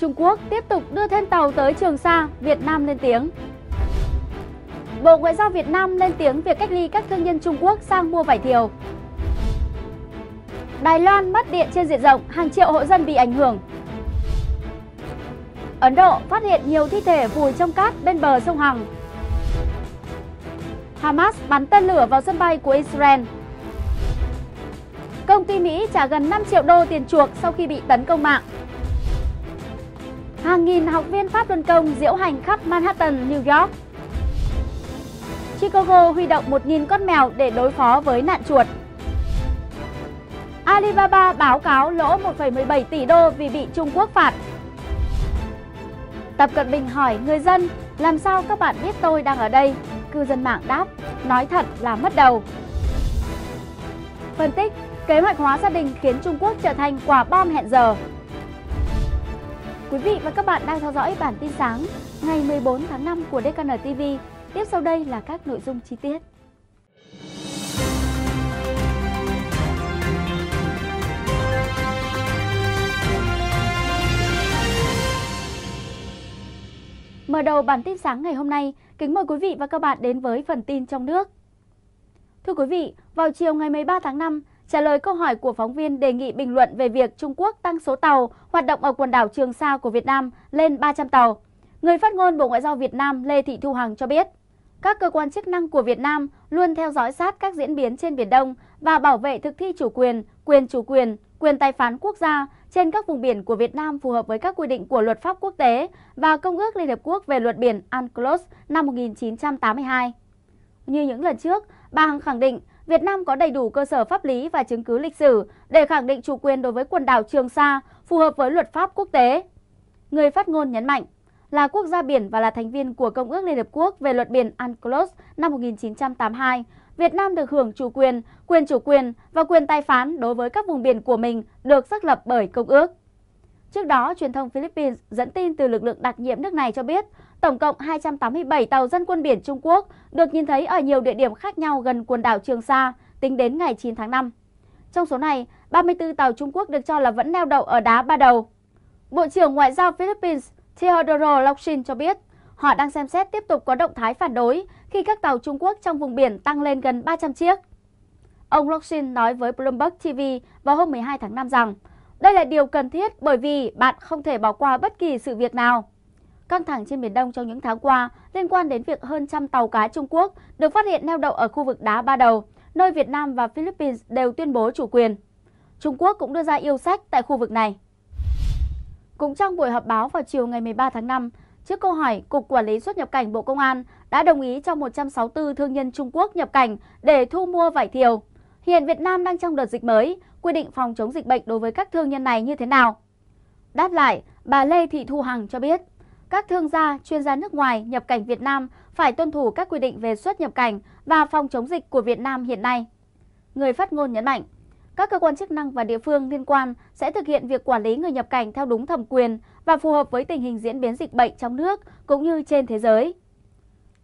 Trung Quốc tiếp tục đưa thêm tàu tới Trường Sa, Việt Nam lên tiếng. Bộ Ngoại giao Việt Nam lên tiếng việc cách ly các thương nhân Trung Quốc sang mua vải thiều. Đài Loan mất điện trên diện rộng, hàng triệu hộ dân bị ảnh hưởng. Ấn Độ phát hiện nhiều thi thể vùi trong cát bên bờ sông Hằng. Hamas bắn tên lửa vào sân bay của Israel. Công ty Mỹ trả gần 5 triệu đô tiền chuộc sau khi bị tấn công mạng. Hàng nghìn học viên Pháp luân công diễu hành khắp Manhattan, New York. Chicago huy động 1.000 con mèo để đối phó với nạn chuột. Alibaba báo cáo lỗ 1,17 tỷ đô vì bị Trung Quốc phạt. Tập Cận Bình hỏi người dân, làm sao các bạn biết tôi đang ở đây? Cư dân mạng đáp, nói thật là mất đầu. Phân tích, kế hoạch hóa gia đình khiến Trung Quốc trở thành quả bom hẹn giờ. Quý vị và các bạn đang theo dõi bản tin sáng ngày 14 tháng 5 của DKN TV. Tiếp sau đây là các nội dung chi tiết. Mở đầu bản tin sáng ngày hôm nay, kính mời quý vị và các bạn đến với phần tin trong nước. Thưa quý vị, vào chiều ngày 13 tháng 5, Trả lời câu hỏi của phóng viên đề nghị bình luận về việc Trung Quốc tăng số tàu hoạt động ở quần đảo Trường Sa của Việt Nam lên 300 tàu, người phát ngôn Bộ Ngoại giao Việt Nam Lê Thị Thu Hằng cho biết, các cơ quan chức năng của Việt Nam luôn theo dõi sát các diễn biến trên Biển Đông và bảo vệ thực thi chủ quyền, quyền chủ quyền, quyền tài phán quốc gia trên các vùng biển của Việt Nam phù hợp với các quy định của luật pháp quốc tế và Công ước Liên Hợp Quốc về luật biển UNCLOS năm 1982. Như những lần trước, bà Hằng khẳng định Việt Nam có đầy đủ cơ sở pháp lý và chứng cứ lịch sử để khẳng định chủ quyền đối với quần đảo Trường Sa phù hợp với luật pháp quốc tế. Người phát ngôn nhấn mạnh, là quốc gia biển và là thành viên của Công ước Liên Hợp Quốc về luật biển UNCLOS năm 1982, Việt Nam được hưởng chủ quyền, quyền chủ quyền và quyền tài phán đối với các vùng biển của mình được xác lập bởi Công ước. Trước đó, truyền thông Philippines dẫn tin từ lực lượng đặc nhiệm nước này cho biết tổng cộng 287 tàu dân quân biển Trung Quốc được nhìn thấy ở nhiều địa điểm khác nhau gần quần đảo Trường Sa tính đến ngày 9 tháng 5. Trong số này, 34 tàu Trung Quốc được cho là vẫn neo đậu ở đá Ba Đầu. Bộ trưởng Ngoại giao Philippines Teodoro Locsin cho biết họ đang xem xét tiếp tục có động thái phản đối khi các tàu Trung Quốc trong vùng biển tăng lên gần 300 chiếc. Ông Locsin nói với Bloomberg TV vào hôm 12 tháng 5 rằng đây là điều cần thiết bởi vì bạn không thể bỏ qua bất kỳ sự việc nào. Căng thẳng trên Biển Đông trong những tháng qua liên quan đến việc hơn trăm tàu cá Trung Quốc được phát hiện neo đậu ở khu vực đá Ba Đầu, nơi Việt Nam và Philippines đều tuyên bố chủ quyền. Trung Quốc cũng đưa ra yêu sách tại khu vực này. Cũng trong buổi họp báo vào chiều ngày 13 tháng 5, trước câu hỏi Cục Quản lý xuất nhập cảnh Bộ Công an đã đồng ý cho 164 thương nhân Trung Quốc nhập cảnh để thu mua vải thiều. Hiện Việt Nam đang trong đợt dịch mới, quy định phòng chống dịch bệnh đối với các thương nhân này như thế nào? Đáp lại, bà Lê Thị Thu Hằng cho biết, các thương gia, chuyên gia nước ngoài nhập cảnh Việt Nam phải tuân thủ các quy định về xuất nhập cảnh và phòng chống dịch của Việt Nam hiện nay. Người phát ngôn nhấn mạnh, các cơ quan chức năng và địa phương liên quan sẽ thực hiện việc quản lý người nhập cảnh theo đúng thẩm quyền và phù hợp với tình hình diễn biến dịch bệnh trong nước cũng như trên thế giới.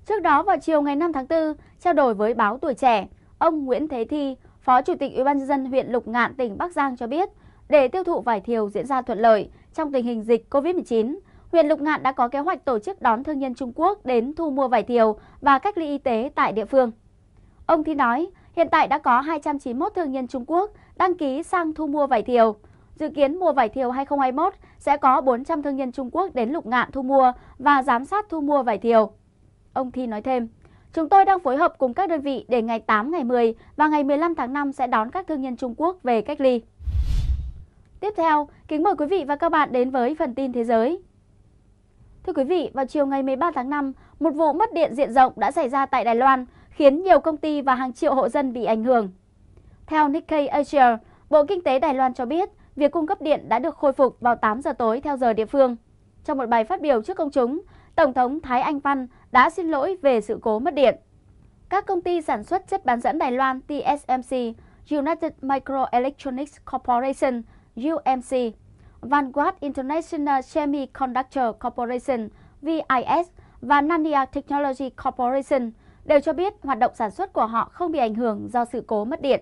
Trước đó vào chiều ngày 5 tháng 4, trao đổi với báo Tuổi Trẻ, ông Nguyễn Thế Thi, Phó Chủ tịch Ủy ban nhân dân huyện Lục Ngạn, tỉnh Bắc Giang cho biết, để tiêu thụ vải thiều diễn ra thuận lợi trong tình hình dịch COVID-19, huyện Lục Ngạn đã có kế hoạch tổ chức đón thương nhân Trung Quốc đến thu mua vải thiều và cách ly y tế tại địa phương. Ông Thi nói, hiện tại đã có 291 thương nhân Trung Quốc đăng ký sang thu mua vải thiều. Dự kiến mùa vải thiều 2021 sẽ có 400 thương nhân Trung Quốc đến Lục Ngạn thu mua và giám sát thu mua vải thiều. Ông Thi nói thêm, Chúng tôi đang phối hợp cùng các đơn vị để ngày 8, ngày 10 và ngày 15 tháng 5 sẽ đón các thương nhân Trung Quốc về cách ly. Tiếp theo, kính mời quý vị và các bạn đến với phần tin thế giới. Thưa quý vị, vào chiều ngày 13 tháng 5, một vụ mất điện diện rộng đã xảy ra tại Đài Loan, khiến nhiều công ty và hàng triệu hộ dân bị ảnh hưởng. Theo Nikkei Asia, Bộ Kinh tế Đài Loan cho biết việc cung cấp điện đã được khôi phục vào 8 giờ tối theo giờ địa phương. Trong một bài phát biểu trước công chúng, Tổng thống Thái Anh Văn đã xin lỗi về sự cố mất điện. Các công ty sản xuất chất bán dẫn Đài Loan TSMC, United Microelectronics Corporation, UMC, Vanguard International Semiconductor Corporation, VIS và Nanya Technology Corporation đều cho biết hoạt động sản xuất của họ không bị ảnh hưởng do sự cố mất điện.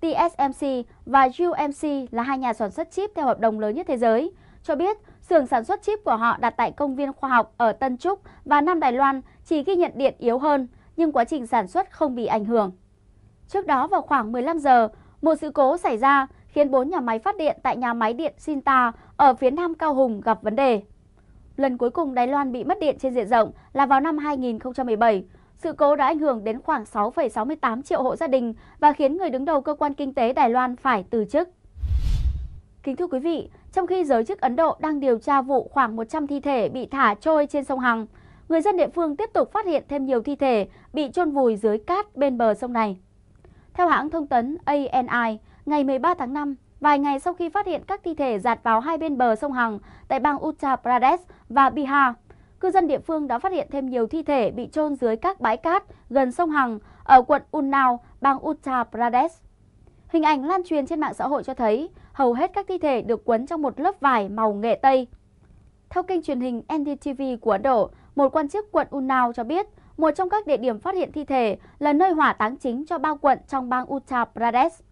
TSMC và UMC là hai nhà sản xuất chip theo hợp đồng lớn nhất thế giới, cho biết Xưởng sản xuất chip của họ đặt tại công viên khoa học ở Tân Trúc và Nam Đài Loan chỉ ghi nhận điện yếu hơn, nhưng quá trình sản xuất không bị ảnh hưởng. Trước đó vào khoảng 15 giờ, một sự cố xảy ra khiến bốn nhà máy phát điện tại nhà máy điện Sinta ở phía nam Cao Hùng gặp vấn đề. Lần cuối cùng Đài Loan bị mất điện trên diện rộng là vào năm 2017. Sự cố đã ảnh hưởng đến khoảng 6,68 triệu hộ gia đình và khiến người đứng đầu cơ quan kinh tế Đài Loan phải từ chức. Kính thưa quý vị, trong khi giới chức Ấn Độ đang điều tra vụ khoảng 100 thi thể bị thả trôi trên sông Hằng. Người dân địa phương tiếp tục phát hiện thêm nhiều thi thể bị chôn vùi dưới cát bên bờ sông này. Theo hãng thông tấn ANI, ngày 13 tháng 5, vài ngày sau khi phát hiện các thi thể dạt vào hai bên bờ sông Hằng tại bang Uttar Pradesh và Bihar, cư dân địa phương đã phát hiện thêm nhiều thi thể bị chôn dưới các bãi cát gần sông Hằng ở quận Unnao, bang Uttar Pradesh. Hình ảnh lan truyền trên mạng xã hội cho thấy hầu hết các thi thể được quấn trong một lớp vải màu nghệ Tây. Theo kênh truyền hình NDTV của Ấn Độ, một quan chức quận Unnao cho biết một trong các địa điểm phát hiện thi thể là nơi hỏa táng chính cho bao quận trong bang Uttar Pradesh.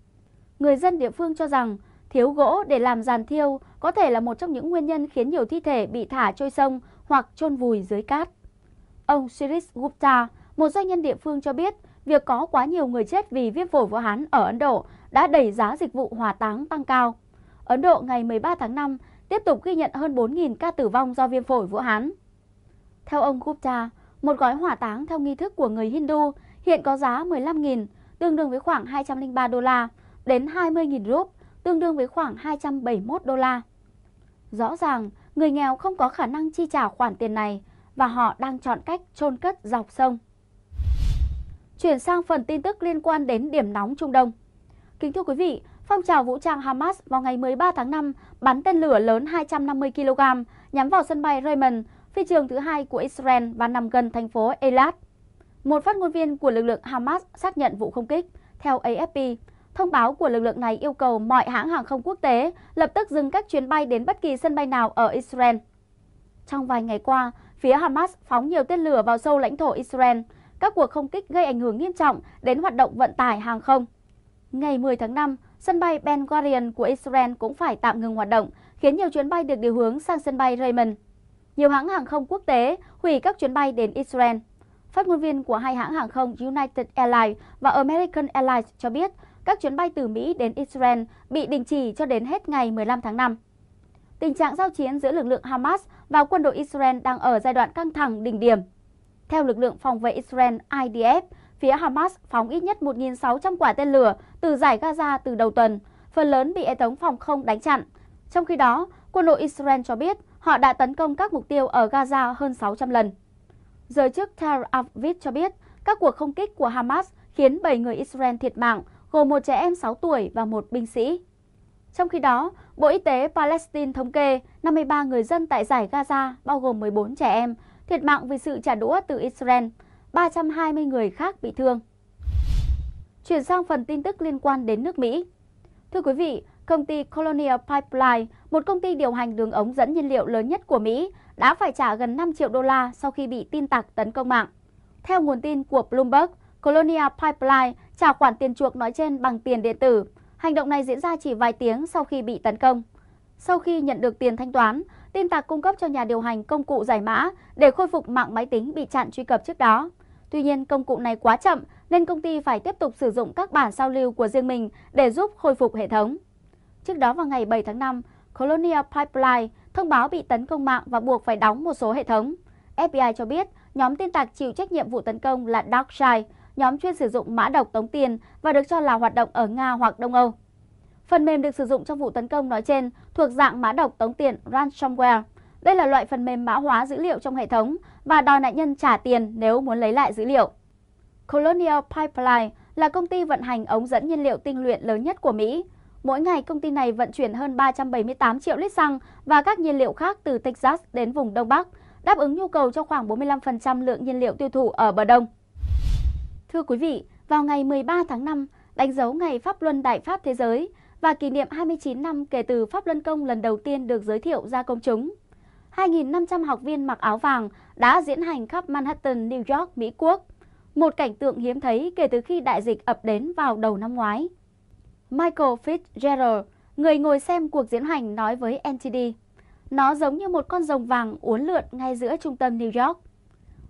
Người dân địa phương cho rằng thiếu gỗ để làm giàn thiêu có thể là một trong những nguyên nhân khiến nhiều thi thể bị thả trôi sông hoặc chôn vùi dưới cát. Ông Shiris Gupta, một doanh nhân địa phương cho biết, việc có quá nhiều người chết vì viêm phổi vũ hán ở Ấn Độ đã đẩy giá dịch vụ hỏa táng tăng cao. Ấn Độ ngày 13 tháng 5 tiếp tục ghi nhận hơn 4.000 ca tử vong do viêm phổi Vũ Hán. Theo ông Gupta, một gói hỏa táng theo nghi thức của người Hindu hiện có giá 15.000, tương đương với khoảng 203 đô la, đến 20.000 rúp, tương đương với khoảng 271 đô la. Rõ ràng, người nghèo không có khả năng chi trả khoản tiền này và họ đang chọn cách chôn cất dọc sông. Chuyển sang phần tin tức liên quan đến điểm nóng Trung Đông. Kính thưa quý vị, phong trào vũ trang Hamas vào ngày 13 tháng 5 bắn tên lửa lớn 250 kg nhắm vào sân bay Raymond, phi trường thứ hai của Israel và nằm gần thành phố Eilat. Một phát ngôn viên của lực lượng Hamas xác nhận vụ không kích. Theo AFP, thông báo của lực lượng này yêu cầu mọi hãng hàng không quốc tế lập tức dừng các chuyến bay đến bất kỳ sân bay nào ở Israel. Trong vài ngày qua, phía Hamas phóng nhiều tên lửa vào sâu lãnh thổ Israel. Các cuộc không kích gây ảnh hưởng nghiêm trọng đến hoạt động vận tải hàng không ngày 10 tháng 5, sân bay Ben Gurion của Israel cũng phải tạm ngừng hoạt động, khiến nhiều chuyến bay được điều hướng sang sân bay Raymond. Nhiều hãng hàng không quốc tế hủy các chuyến bay đến Israel. Phát ngôn viên của hai hãng hàng không United Airlines và American Airlines cho biết các chuyến bay từ Mỹ đến Israel bị đình chỉ cho đến hết ngày 15 tháng 5. Tình trạng giao chiến giữa lực lượng Hamas và quân đội Israel đang ở giai đoạn căng thẳng đỉnh điểm. Theo lực lượng phòng vệ Israel IDF, phía Hamas phóng ít nhất 1.600 quả tên lửa từ giải Gaza từ đầu tuần, phần lớn bị hệ thống phòng không đánh chặn. Trong khi đó, quân đội Israel cho biết họ đã tấn công các mục tiêu ở Gaza hơn 600 lần. Giới chức Tel Aviv cho biết các cuộc không kích của Hamas khiến 7 người Israel thiệt mạng, gồm một trẻ em 6 tuổi và một binh sĩ. Trong khi đó, Bộ Y tế Palestine thống kê 53 người dân tại giải Gaza, bao gồm 14 trẻ em, thiệt mạng vì sự trả đũa từ Israel – 320 người khác bị thương. Chuyển sang phần tin tức liên quan đến nước Mỹ. Thưa quý vị, công ty Colonial Pipeline, một công ty điều hành đường ống dẫn nhiên liệu lớn nhất của Mỹ, đã phải trả gần 5 triệu đô la sau khi bị tin tặc tấn công mạng. Theo nguồn tin của Bloomberg, Colonial Pipeline trả khoản tiền chuộc nói trên bằng tiền điện tử. Hành động này diễn ra chỉ vài tiếng sau khi bị tấn công. Sau khi nhận được tiền thanh toán, tin tặc cung cấp cho nhà điều hành công cụ giải mã để khôi phục mạng máy tính bị chặn truy cập trước đó. Tuy nhiên, công cụ này quá chậm nên công ty phải tiếp tục sử dụng các bản sao lưu của riêng mình để giúp khôi phục hệ thống. Trước đó vào ngày 7 tháng 5, Colonial Pipeline thông báo bị tấn công mạng và buộc phải đóng một số hệ thống. FBI cho biết nhóm tin tặc chịu trách nhiệm vụ tấn công là DarkSide, nhóm chuyên sử dụng mã độc tống tiền và được cho là hoạt động ở Nga hoặc Đông Âu. Phần mềm được sử dụng trong vụ tấn công nói trên thuộc dạng mã độc tống tiền ransomware. Đây là loại phần mềm mã hóa dữ liệu trong hệ thống và đòi nạn nhân trả tiền nếu muốn lấy lại dữ liệu. Colonial Pipeline là công ty vận hành ống dẫn nhiên liệu tinh luyện lớn nhất của Mỹ. Mỗi ngày, công ty này vận chuyển hơn 378 triệu lít xăng và các nhiên liệu khác từ Texas đến vùng Đông Bắc, đáp ứng nhu cầu cho khoảng 45% lượng nhiên liệu tiêu thụ ở bờ Đông. Thưa quý vị, vào ngày 13 tháng 5, đánh dấu ngày Pháp Luân Đại Pháp Thế Giới, và kỷ niệm 29 năm kể từ Pháp Luân Công lần đầu tiên được giới thiệu ra công chúng. 2.500 học viên mặc áo vàng đã diễn hành khắp Manhattan, New York, Mỹ Quốc, một cảnh tượng hiếm thấy kể từ khi đại dịch ập đến vào đầu năm ngoái. Michael Fitzgerald, người ngồi xem cuộc diễn hành nói với NTD, nó giống như một con rồng vàng uốn lượn ngay giữa trung tâm New York.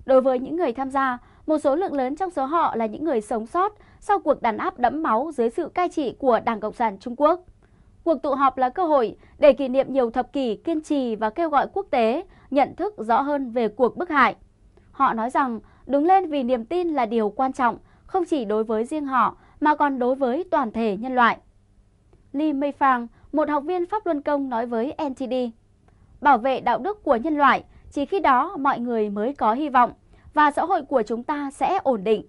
Đối với những người tham gia, một số lượng lớn trong số họ là những người sống sót sau cuộc đàn áp đẫm máu dưới sự cai trị của Đảng Cộng sản Trung Quốc. Cuộc tụ họp là cơ hội để kỷ niệm nhiều thập kỷ kiên trì và kêu gọi quốc tế nhận thức rõ hơn về cuộc bức hại. Họ nói rằng đứng lên vì niềm tin là điều quan trọng không chỉ đối với riêng họ mà còn đối với toàn thể nhân loại. Li Meifang, một học viên Pháp Luân Công nói với NTD, bảo vệ đạo đức của nhân loại, chỉ khi đó mọi người mới có hy vọng và xã hội của chúng ta sẽ ổn định.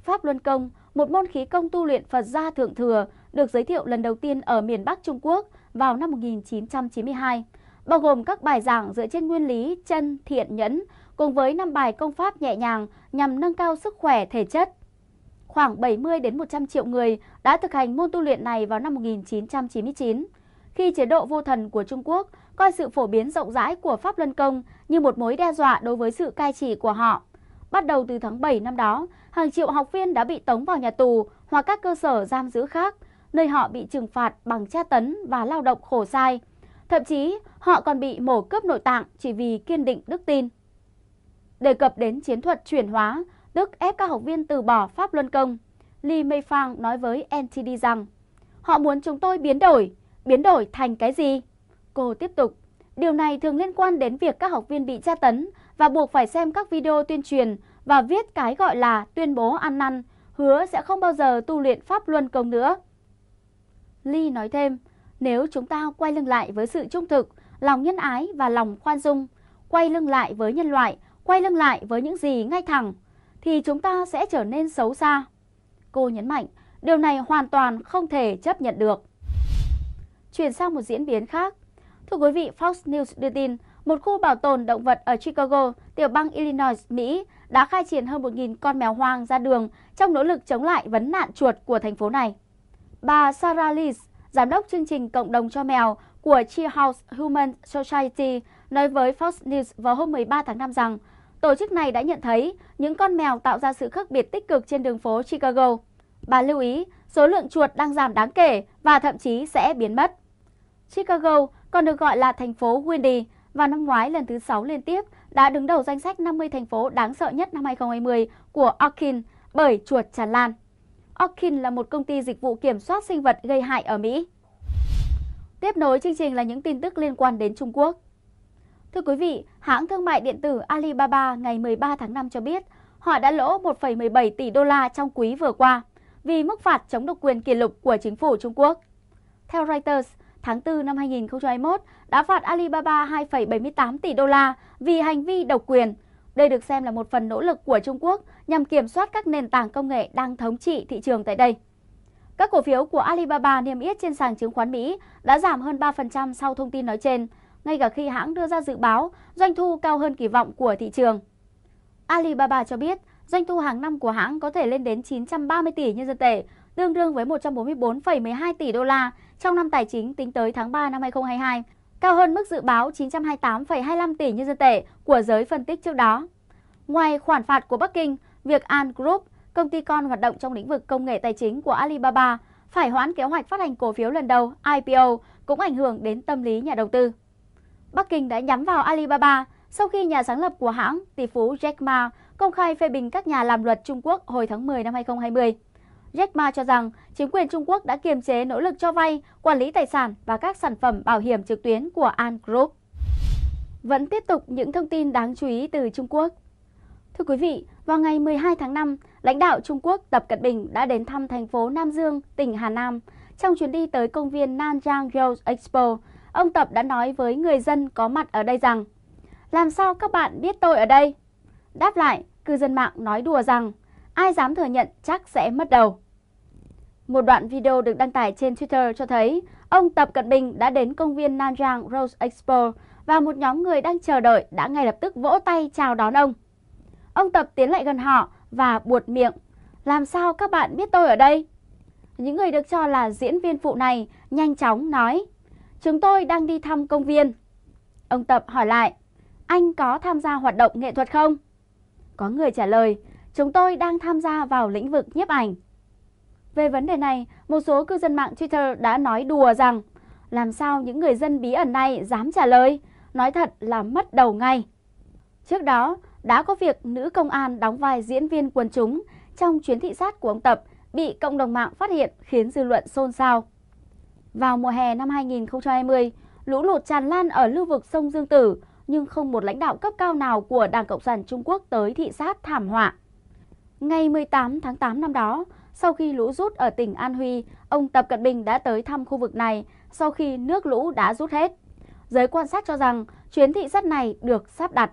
Pháp Luân Công, một môn khí công tu luyện Phật gia Thượng Thừa, được giới thiệu lần đầu tiên ở miền Bắc Trung Quốc vào năm 1992, bao gồm các bài giảng dựa trên nguyên lý chân thiện nhẫn cùng với 5 bài công pháp nhẹ nhàng nhằm nâng cao sức khỏe thể chất. Khoảng 70 đến 100 triệu người đã thực hành môn tu luyện này vào năm 1999, khi chế độ vô thần của Trung Quốc coi sự phổ biến rộng rãi của pháp luân công như một mối đe dọa đối với sự cai trị của họ. Bắt đầu từ tháng 7 năm đó, hàng triệu học viên đã bị tống vào nhà tù hoặc các cơ sở giam giữ khác, nơi họ bị trừng phạt bằng tra tấn và lao động khổ sai. Thậm chí, họ còn bị mổ cướp nội tạng chỉ vì kiên định đức tin. Đề cập đến chiến thuật chuyển hóa, tức ép các học viên từ bỏ pháp luân công, li Mei Phang nói với NTD rằng, họ muốn chúng tôi biến đổi, biến đổi thành cái gì? Cô tiếp tục, điều này thường liên quan đến việc các học viên bị tra tấn và buộc phải xem các video tuyên truyền và viết cái gọi là tuyên bố ăn năn, hứa sẽ không bao giờ tu luyện pháp luân công nữa. Ly nói thêm, nếu chúng ta quay lưng lại với sự trung thực, lòng nhân ái và lòng khoan dung, quay lưng lại với nhân loại, quay lưng lại với những gì ngay thẳng, thì chúng ta sẽ trở nên xấu xa. Cô nhấn mạnh, điều này hoàn toàn không thể chấp nhận được. Chuyển sang một diễn biến khác, Thưa quý vị, Fox News đưa tin, một khu bảo tồn động vật ở Chicago, tiểu bang Illinois, Mỹ đã khai triển hơn 1.000 con mèo hoang ra đường trong nỗ lực chống lại vấn nạn chuột của thành phố này. Bà Sarah Lees, giám đốc chương trình Cộng đồng cho mèo của Chi House Human Society, nói với Fox News vào hôm 13 tháng 5 rằng tổ chức này đã nhận thấy những con mèo tạo ra sự khác biệt tích cực trên đường phố Chicago. Bà lưu ý số lượng chuột đang giảm đáng kể và thậm chí sẽ biến mất. Chicago còn được gọi là thành phố Windy và năm ngoái lần thứ 6 liên tiếp đã đứng đầu danh sách 50 thành phố đáng sợ nhất năm 2020 của Orkin bởi chuột tràn lan. Orkin là một công ty dịch vụ kiểm soát sinh vật gây hại ở Mỹ. Tiếp nối chương trình là những tin tức liên quan đến Trung Quốc. Thưa quý vị, hãng thương mại điện tử Alibaba ngày 13 tháng 5 cho biết họ đã lỗ 1,17 tỷ đô la trong quý vừa qua vì mức phạt chống độc quyền kỷ lục của chính phủ Trung Quốc. Theo Reuters, tháng 4 năm 2021 đã phạt Alibaba 2,78 tỷ đô la vì hành vi độc quyền. Đây được xem là một phần nỗ lực của Trung Quốc nhằm kiểm soát các nền tảng công nghệ đang thống trị thị trường tại đây. Các cổ phiếu của Alibaba niêm yết trên sàn chứng khoán Mỹ đã giảm hơn 3% sau thông tin nói trên, ngay cả khi hãng đưa ra dự báo doanh thu cao hơn kỳ vọng của thị trường. Alibaba cho biết doanh thu hàng năm của hãng có thể lên đến 930 tỷ nhân dân tệ, tương đương với 144,12 tỷ đô la trong năm tài chính tính tới tháng 3 năm 2022, cao hơn mức dự báo 928,25 tỷ nhân dân tệ của giới phân tích trước đó. Ngoài khoản phạt của Bắc Kinh, việc An Group, công ty con hoạt động trong lĩnh vực công nghệ tài chính của Alibaba, phải hoãn kế hoạch phát hành cổ phiếu lần đầu IPO cũng ảnh hưởng đến tâm lý nhà đầu tư. Bắc Kinh đã nhắm vào Alibaba sau khi nhà sáng lập của hãng, tỷ phú Jack Ma, công khai phê bình các nhà làm luật Trung Quốc hồi tháng 10 năm 2020. Jack Ma cho rằng chính quyền Trung Quốc đã kiềm chế nỗ lực cho vay, quản lý tài sản và các sản phẩm bảo hiểm trực tuyến của An Group. Vẫn tiếp tục những thông tin đáng chú ý từ Trung Quốc. Thưa quý vị, vào ngày 12 tháng 5, lãnh đạo Trung Quốc Tập Cận Bình đã đến thăm thành phố Nam Dương, tỉnh Hà Nam. Trong chuyến đi tới công viên Nanjiang Rose Expo, ông Tập đã nói với người dân có mặt ở đây rằng Làm sao các bạn biết tôi ở đây? Đáp lại, cư dân mạng nói đùa rằng ai dám thừa nhận chắc sẽ mất đầu. Một đoạn video được đăng tải trên Twitter cho thấy ông Tập Cận Bình đã đến công viên Nanjang Rose Expo và một nhóm người đang chờ đợi đã ngay lập tức vỗ tay chào đón ông. Ông Tập tiến lại gần họ và buột miệng. Làm sao các bạn biết tôi ở đây? Những người được cho là diễn viên phụ này nhanh chóng nói. Chúng tôi đang đi thăm công viên. Ông Tập hỏi lại. Anh có tham gia hoạt động nghệ thuật không? Có người trả lời. Chúng tôi đang tham gia vào lĩnh vực nhiếp ảnh. Về vấn đề này, một số cư dân mạng Twitter đã nói đùa rằng làm sao những người dân bí ẩn này dám trả lời, nói thật là mất đầu ngay. Trước đó, đã có việc nữ công an đóng vai diễn viên quần chúng trong chuyến thị sát của ông Tập bị cộng đồng mạng phát hiện khiến dư luận xôn xao. Vào mùa hè năm 2020, lũ lụt tràn lan ở lưu vực sông Dương Tử, nhưng không một lãnh đạo cấp cao nào của Đảng Cộng sản Trung Quốc tới thị sát thảm họa. Ngày 18 tháng 8 năm đó, sau khi lũ rút ở tỉnh An Huy, ông Tập Cận Bình đã tới thăm khu vực này sau khi nước lũ đã rút hết. Giới quan sát cho rằng chuyến thị sát này được sắp đặt.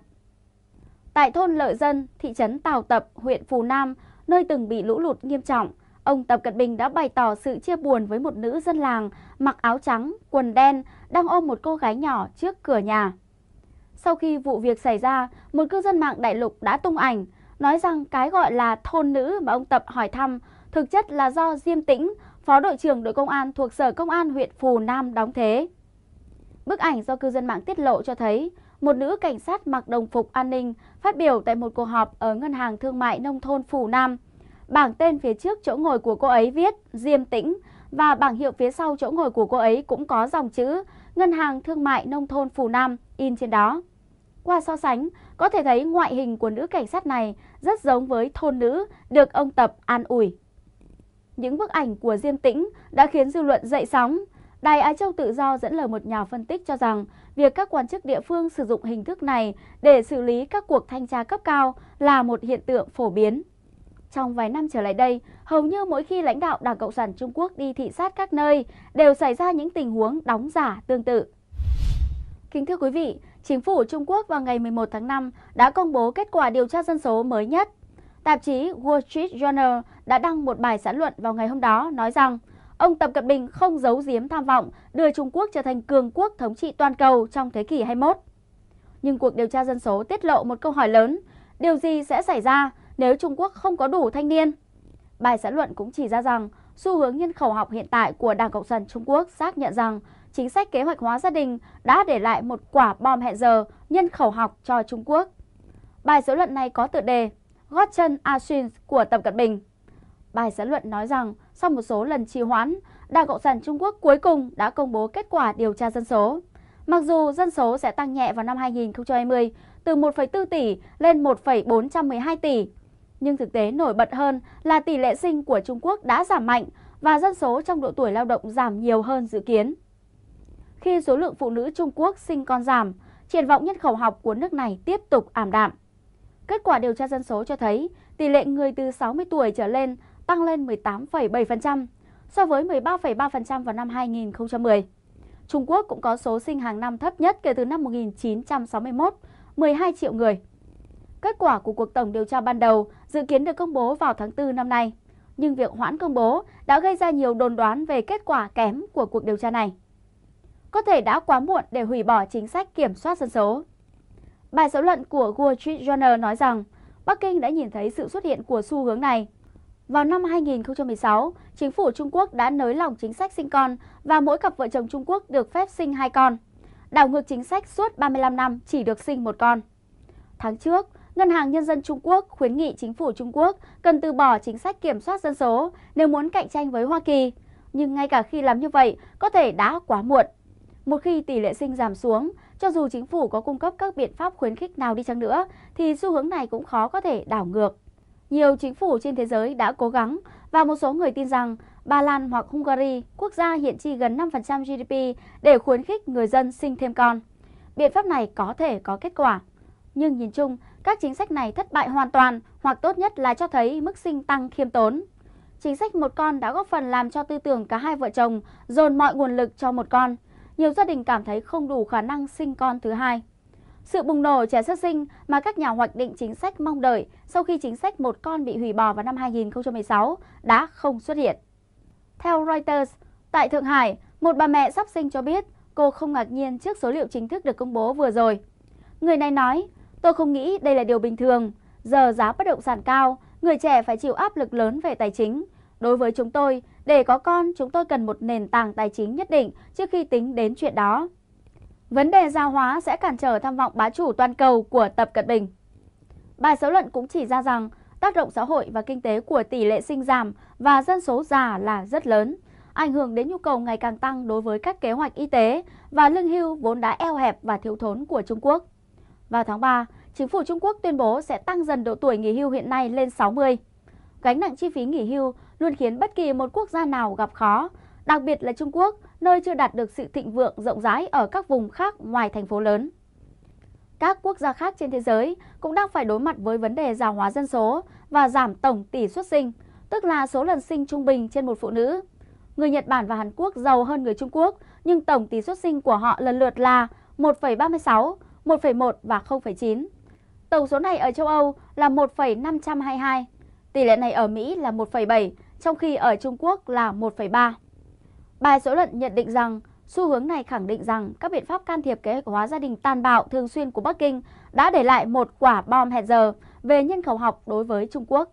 Tại thôn Lợi Dân, thị trấn Tào Tập, huyện Phù Nam, nơi từng bị lũ lụt nghiêm trọng, ông Tập Cận Bình đã bày tỏ sự chia buồn với một nữ dân làng mặc áo trắng, quần đen đang ôm một cô gái nhỏ trước cửa nhà. Sau khi vụ việc xảy ra, một cư dân mạng đại lục đã tung ảnh nói rằng cái gọi là thôn nữ mà ông Tập hỏi thăm thực chất là do Diêm Tĩnh, phó đội trưởng đội công an thuộc Sở Công an huyện Phù Nam đóng thế. Bức ảnh do cư dân mạng tiết lộ cho thấy một nữ cảnh sát mặc đồng phục an ninh phát biểu tại một cuộc họp ở Ngân hàng Thương mại Nông thôn Phù Nam. Bảng tên phía trước chỗ ngồi của cô ấy viết Diêm Tĩnh và bảng hiệu phía sau chỗ ngồi của cô ấy cũng có dòng chữ Ngân hàng Thương mại Nông thôn Phù Nam in trên đó. Qua so sánh, có thể thấy ngoại hình của nữ cảnh sát này rất giống với thôn nữ được ông Tập an ủi. Những bức ảnh của Diêm Tĩnh đã khiến dư luận dậy sóng. Đài Á Châu Tự Do dẫn lời một nhà phân tích cho rằng việc các quan chức địa phương sử dụng hình thức này để xử lý các cuộc thanh tra cấp cao là một hiện tượng phổ biến. Trong vài năm trở lại đây, hầu như mỗi khi lãnh đạo Đảng Cộng sản Trung Quốc đi thị sát các nơi đều xảy ra những tình huống đóng giả tương tự. Kính thưa quý vị, Chính phủ Trung Quốc vào ngày 11 tháng 5 đã công bố kết quả điều tra dân số mới nhất. Tạp chí Wall Street Journal đã đăng một bài xã luận vào ngày hôm đó nói rằng ông Tập Cận Bình không giấu giếm tham vọng đưa Trung Quốc trở thành cường quốc thống trị toàn cầu trong thế kỷ 21. Nhưng cuộc điều tra dân số tiết lộ một câu hỏi lớn, điều gì sẽ xảy ra nếu Trung Quốc không có đủ thanh niên? Bài xã luận cũng chỉ ra rằng xu hướng nhân khẩu học hiện tại của Đảng Cộng sản Trung Quốc xác nhận rằng chính sách kế hoạch hóa gia đình đã để lại một quả bom hẹn giờ nhân khẩu học cho Trung Quốc. Bài dấu luận này có tựa đề Gót chân Ashin của Tập Cận Bình. Bài dấu luận nói rằng sau một số lần trì hoãn, Đảng Cộng sản Trung Quốc cuối cùng đã công bố kết quả điều tra dân số. Mặc dù dân số sẽ tăng nhẹ vào năm 2020 từ 1,4 tỷ lên 1,412 tỷ, nhưng thực tế nổi bật hơn là tỷ lệ sinh của Trung Quốc đã giảm mạnh và dân số trong độ tuổi lao động giảm nhiều hơn dự kiến. Khi số lượng phụ nữ Trung Quốc sinh con giảm, triển vọng nhân khẩu học của nước này tiếp tục ảm đạm. Kết quả điều tra dân số cho thấy tỷ lệ người từ 60 tuổi trở lên tăng lên 18,7% so với 13,3% vào năm 2010. Trung Quốc cũng có số sinh hàng năm thấp nhất kể từ năm 1961, 12 triệu người. Kết quả của cuộc tổng điều tra ban đầu dự kiến được công bố vào tháng 4 năm nay. Nhưng việc hoãn công bố đã gây ra nhiều đồn đoán về kết quả kém của cuộc điều tra này. Có thể đã quá muộn để hủy bỏ chính sách kiểm soát dân số. Bài dấu luận của Wall Street Journal nói rằng Bắc Kinh đã nhìn thấy sự xuất hiện của xu hướng này. Vào năm 2016, chính phủ Trung Quốc đã nới lỏng chính sách sinh con và mỗi cặp vợ chồng Trung Quốc được phép sinh hai con. Đảo ngược chính sách suốt 35 năm chỉ được sinh một con. Tháng trước, Ngân hàng Nhân dân Trung Quốc khuyến nghị chính phủ Trung Quốc cần từ bỏ chính sách kiểm soát dân số nếu muốn cạnh tranh với Hoa Kỳ. Nhưng ngay cả khi làm như vậy, có thể đã quá muộn. Một khi tỷ lệ sinh giảm xuống, cho dù chính phủ có cung cấp các biện pháp khuyến khích nào đi chăng nữa, thì xu hướng này cũng khó có thể đảo ngược. Nhiều chính phủ trên thế giới đã cố gắng và một số người tin rằng Ba Lan hoặc Hungary, quốc gia hiện chi gần 5% GDP để khuyến khích người dân sinh thêm con. Biện pháp này có thể có kết quả. Nhưng nhìn chung, các chính sách này thất bại hoàn toàn hoặc tốt nhất là cho thấy mức sinh tăng khiêm tốn. Chính sách một con đã góp phần làm cho tư tưởng cả hai vợ chồng dồn mọi nguồn lực cho một con. Nhiều gia đình cảm thấy không đủ khả năng sinh con thứ hai. Sự bùng nổ trẻ sơ sinh mà các nhà hoạch định chính sách mong đợi sau khi chính sách một con bị hủy bỏ vào năm 2016 đã không xuất hiện. Theo Reuters, tại Thượng Hải, một bà mẹ sắp sinh cho biết cô không ngạc nhiên trước số liệu chính thức được công bố vừa rồi. Người này nói, Tôi không nghĩ đây là điều bình thường. Giờ giá bất động sản cao, người trẻ phải chịu áp lực lớn về tài chính. Đối với chúng tôi, để có con, chúng tôi cần một nền tảng tài chính nhất định trước khi tính đến chuyện đó. Vấn đề gia hóa sẽ cản trở tham vọng bá chủ toàn cầu của Tập Cận Bình. Bài số luận cũng chỉ ra rằng tác động xã hội và kinh tế của tỷ lệ sinh giảm và dân số già là rất lớn, ảnh hưởng đến nhu cầu ngày càng tăng đối với các kế hoạch y tế và lương hưu vốn đã eo hẹp và thiếu thốn của Trung Quốc. Vào tháng 3, chính phủ Trung Quốc tuyên bố sẽ tăng dần độ tuổi nghỉ hưu hiện nay lên 60. Gánh nặng chi phí nghỉ hưu luôn khiến bất kỳ một quốc gia nào gặp khó, đặc biệt là Trung Quốc, nơi chưa đạt được sự thịnh vượng rộng rãi ở các vùng khác ngoài thành phố lớn. Các quốc gia khác trên thế giới cũng đang phải đối mặt với vấn đề già hóa dân số và giảm tổng tỷ suất sinh, tức là số lần sinh trung bình trên một phụ nữ. Người Nhật Bản và Hàn Quốc giàu hơn người Trung Quốc, nhưng tổng tỷ suất sinh của họ lần lượt là 1,36 1,1 và 0,9. Tổng số này ở châu Âu là 1,522. Tỷ lệ này ở Mỹ là 1,7, trong khi ở Trung Quốc là 1,3. Bài số luận nhận định rằng xu hướng này khẳng định rằng các biện pháp can thiệp kế hoạch hóa gia đình tàn bạo thường xuyên của Bắc Kinh đã để lại một quả bom hẹn giờ về nhân khẩu học đối với Trung Quốc.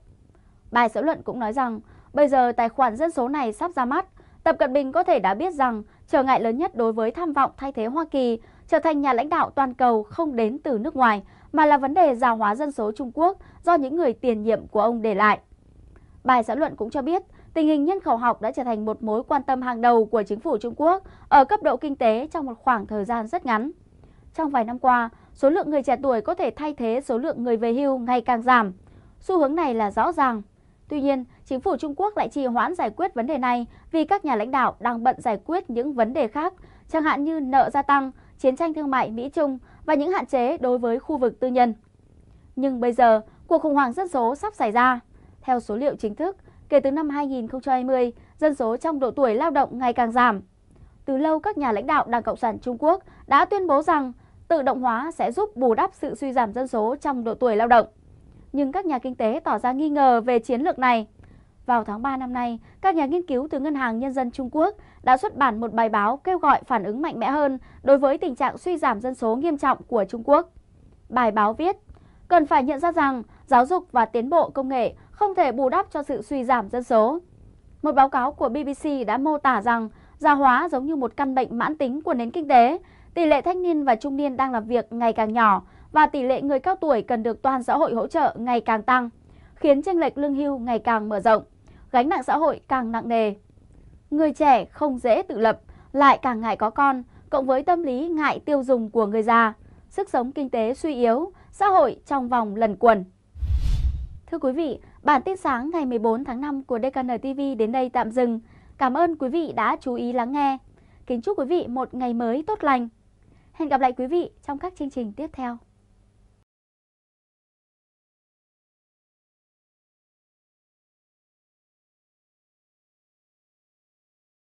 Bài số luận cũng nói rằng bây giờ tài khoản dân số này sắp ra mắt, Tập Cận Bình có thể đã biết rằng trở ngại lớn nhất đối với tham vọng thay thế Hoa Kỳ trở thành nhà lãnh đạo toàn cầu không đến từ nước ngoài, mà là vấn đề già hóa dân số Trung Quốc do những người tiền nhiệm của ông để lại. Bài xã luận cũng cho biết, tình hình nhân khẩu học đã trở thành một mối quan tâm hàng đầu của chính phủ Trung Quốc ở cấp độ kinh tế trong một khoảng thời gian rất ngắn. Trong vài năm qua, số lượng người trẻ tuổi có thể thay thế số lượng người về hưu ngày càng giảm. Xu hướng này là rõ ràng. Tuy nhiên, chính phủ Trung Quốc lại trì hoãn giải quyết vấn đề này vì các nhà lãnh đạo đang bận giải quyết những vấn đề khác, chẳng hạn như nợ gia tăng, chiến tranh thương mại Mỹ-Trung và những hạn chế đối với khu vực tư nhân. Nhưng bây giờ, cuộc khủng hoảng dân số sắp xảy ra. Theo số liệu chính thức, kể từ năm 2020, dân số trong độ tuổi lao động ngày càng giảm. Từ lâu, các nhà lãnh đạo Đảng Cộng sản Trung Quốc đã tuyên bố rằng tự động hóa sẽ giúp bù đắp sự suy giảm dân số trong độ tuổi lao động. Nhưng các nhà kinh tế tỏ ra nghi ngờ về chiến lược này. Vào tháng 3 năm nay, các nhà nghiên cứu từ Ngân hàng Nhân dân Trung Quốc đã xuất bản một bài báo kêu gọi phản ứng mạnh mẽ hơn đối với tình trạng suy giảm dân số nghiêm trọng của Trung Quốc. Bài báo viết, cần phải nhận ra rằng giáo dục và tiến bộ công nghệ không thể bù đắp cho sự suy giảm dân số. Một báo cáo của BBC đã mô tả rằng già hóa giống như một căn bệnh mãn tính của nền kinh tế, tỷ lệ thanh niên và trung niên đang làm việc ngày càng nhỏ và tỷ lệ người cao tuổi cần được toàn xã hội hỗ trợ ngày càng tăng, khiến chênh lệch lương hưu ngày càng mở rộng gánh nặng xã hội càng nặng nề. Người trẻ không dễ tự lập, lại càng ngại có con, cộng với tâm lý ngại tiêu dùng của người già, sức sống kinh tế suy yếu, xã hội trong vòng lần quần. Thưa quý vị, bản tin sáng ngày 14 tháng 5 của DKN TV đến đây tạm dừng. Cảm ơn quý vị đã chú ý lắng nghe. Kính chúc quý vị một ngày mới tốt lành. Hẹn gặp lại quý vị trong các chương trình tiếp theo.